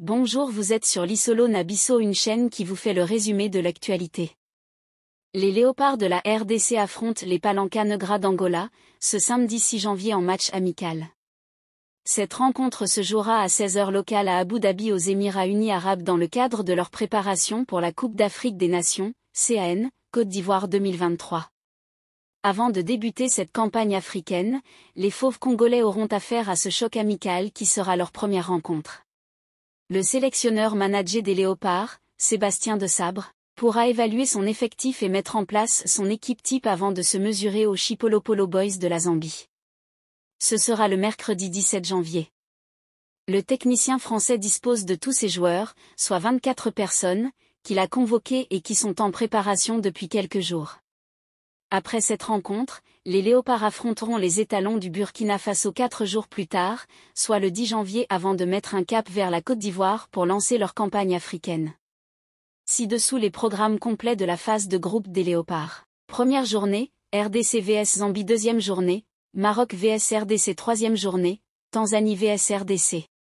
Bonjour vous êtes sur l'Isolo Nabisso une chaîne qui vous fait le résumé de l'actualité. Les léopards de la RDC affrontent les Palancas Negras d'Angola, ce samedi 6 janvier en match amical. Cette rencontre se jouera à 16h locale à Abu Dhabi aux Émirats Unis Arabes dans le cadre de leur préparation pour la Coupe d'Afrique des Nations, CAN, Côte d'Ivoire 2023. Avant de débuter cette campagne africaine, les fauves congolais auront affaire à ce choc amical qui sera leur première rencontre le sélectionneur manager des Léopards, Sébastien de Sabre, pourra évaluer son effectif et mettre en place son équipe type avant de se mesurer aux Polo Boys de la Zambie. Ce sera le mercredi 17 janvier. Le technicien français dispose de tous ses joueurs, soit 24 personnes, qu'il a convoquées et qui sont en préparation depuis quelques jours. Après cette rencontre, les léopards affronteront les étalons du Burkina Faso quatre jours plus tard, soit le 10 janvier avant de mettre un cap vers la Côte d'Ivoire pour lancer leur campagne africaine. Ci-dessous les programmes complets de la phase de groupe des léopards. Première journée, RDC vs Zambie deuxième journée, Maroc vs RDC troisième journée, Tanzanie vs RDC.